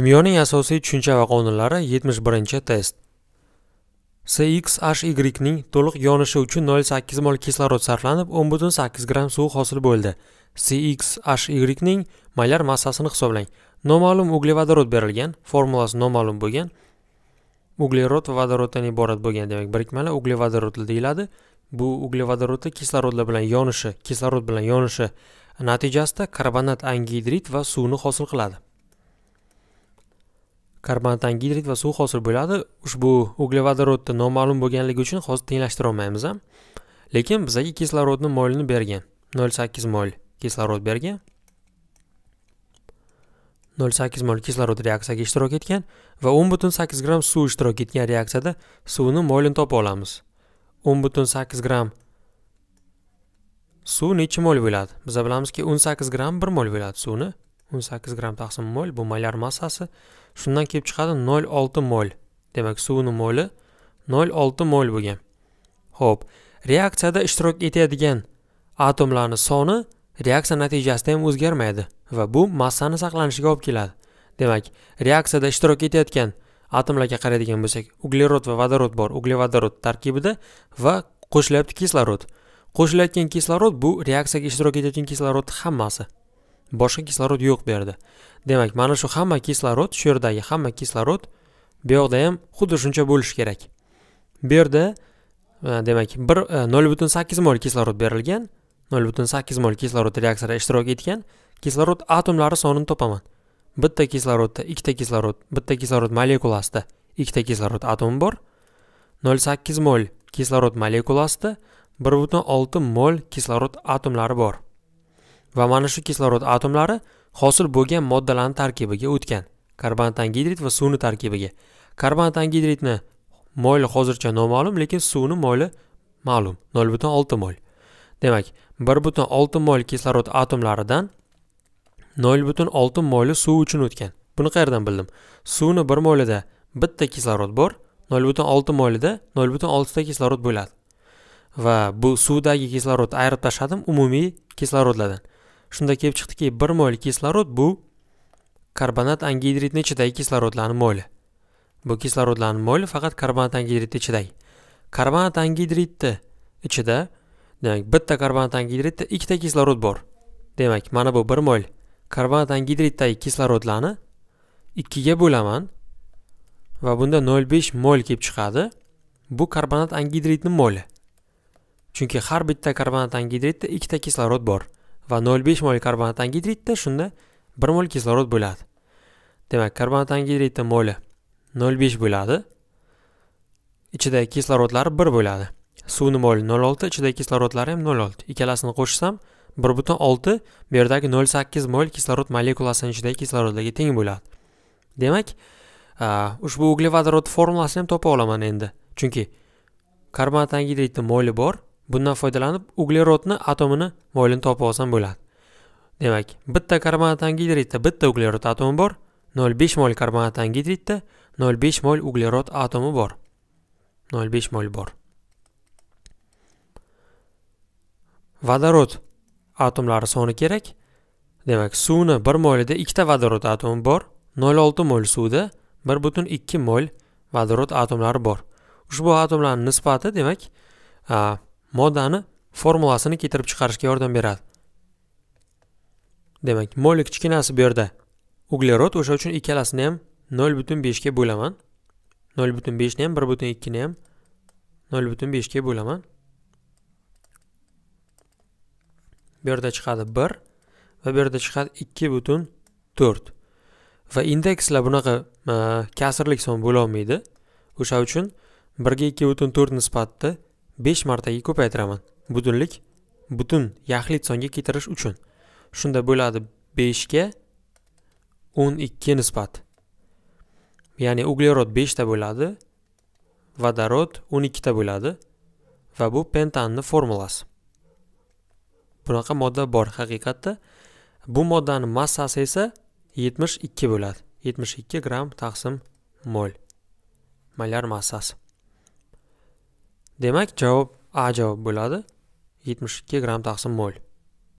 kimyoning asosiy tushuncha va qonunlari 71 test CXHY ning to'liq yonishi uchun 0,8 mol kislorod sarflanib 10,8 gram suv hosil bo'ldi CXHY ning molar massasini hisoblang noma'lum uglevodorod berilgan formulasi noma'lum bo'lgan uglerod va vodoroddan iborat bo'lgan demak birikmalar uglevodorod deyiladi bu uglevodorod kislorodlar bilan yonishi kislorod bilan yonishi natijasida karbonat angidrid va suvni hosil qiladi karbantan gidrid va suv hosil bo'ladi ushbu uglevodorodni noma'lum bo'lganligi uchun hozir tenglashtira olmaymiz lekin bizga kislorodni molini bergan 0.8 mol kislorod bergan 0.8 mol kislorod reaksiyaga ishtirok etgan va 10.8 gramm suv ishtirok etgan reaksiyada suvni molini topib olamiz 10.8 gramm suv necha mol bo'ladi biz bilamizki 18 gramm 1 mol bo'ladi suvni o'n sakkiz gramm taqsim mol bu molyar massasi shundan kelib chiqadi nol olti mol demak suvni moli nol olti mol bo'lgan ho'p reaksiyada ishtirok etadigan atomlarni soni reaksiya natijasida ham o'zgarmaydi va bu massani saqlanishiga olib keladi demak reaksiyada ishtirok etayotgan atomlarga qaraydigan bo'lsak uglerod va vodorod bor uglevodorod tarkibida va qo'shilyapti kislorod qo'shilayotgan kislorod bu reaksiyaga ishtirok etayotgan kislorodni hammasi boshqa kislorod yo'q bu yerda demak mana shu hamma kislorod shu yerdagi hamma kislorod bu yoqda ham xuddi shuncha bo'lishi kerak bu yerda e, demak bir e, nol butun sakkiz mol kislorod berilgan nol butun sakkiz mol kislorod reaksiyada ishtirok etgan kislorod atomlari sonini topaman bitta kislorodda ikkita kislorod bitta kislorod molekulasida ikkita kislorod atomi bor nol sakkiz mol kislorod molekulasida bir butun olti mol kislorod atomlari bor va mana shu kislorod atomlari hosil bo'lgan moddalarni tarkibiga o'tgan karbon tangidrid va suvni tarkibiga karbon tangidridni moyli hozircha noma'lum lekin suvni moyli ma'lum 0.6 mol demak 1.6 mol kislorod atomlaridan 0.6 moyli suv uchun o'tgan buni qayerdan bildim suvni 1 molida bitta kislorod bor 0.6 molida 0.6 ta kislorod bo'ladi va bu suvdagi kislorod ayirib tashladim umumiy kislorodlardan shunda kelib chiqdiki bir mo'l kislorod bu karbonat angidridni ichidagi kislorodlarni mo'li bu kislorodlarni mo'li faqat karbonat angidridni ichidagi karbonat angidridni ichida demak bitta karbonat angidridda ikkita kislorod bor demak mana bu bir mo'l karbonat angidriddagi kislorodlarni ikkiga bo'laman va bunda 0,5 mol kelib chiqadi bu karbonat angidridni moli chunki har bitta karbonat angidridda ikkita kislorod bor va 0,5 mol karbonat angidridda shunda 1 mol kislorod bo'ladi demak karbonat angidridni moli 0,5 bo'ladi ichidagi kislorodlari 1 bo'ladi suvni moli 0,6 ichidagi kislorodlari ham 0,6 ikkalasini qo'shsam 1,6 bu yerdagi 0,8 mol kislorod molekulasining ichidagi kislorodlarga teng bo'ladi demak ushbu uglevodorod formulasini ham topa olaman endi chunki karbonat angidridni moli bor bundan foydalanib uglerodni atomini moylini topib olsam bo'ladi demak bitta karbonat angidridda bitta uglerod atomi bor 0,5 mol karbonat angidridda 0,5 mol uglerod atomi bor 0,5 mol bor vodorod atomlari soni kerak demak suvni bir molida ikkita vodorod atomi bor 0,6 mol suvda 1,2 mol vodorod atomlari bor ushbu atomlarning nisbati demak moddani formulasini keltirib chiqarishga yordam beradi demak molik kichkinasi bu yerda uglerod o'sha uchun ikkalasini ham nol butun beshga bo'laman nol butun beshni ham bir butun ikkini ham nol butun beshga bo'laman bu yerda chiqadi bir va bu yerda chiqadi ikki butun to'rt va indekslar bunaqa e, kasrlik son bo'lolmaydi o'sha uchun birga ikki butun to'rt nisbatida 5 martaga ko'paytiraman Budunlik, butun yaxlit songa keltirish uchun shunda bo'ladi 5 ga 12 nisbat ya'ni uglerod 5 ta bo'ladi vodorod 12 ta bo'ladi va bu pentanni formulasi bunaqa modda bor haqiqatda bu moddani massasi esa 72 bo'ladi 72 gramm taqsim mol molyar massasi demak javob a javob bo'ladi 72 gram taqsim mol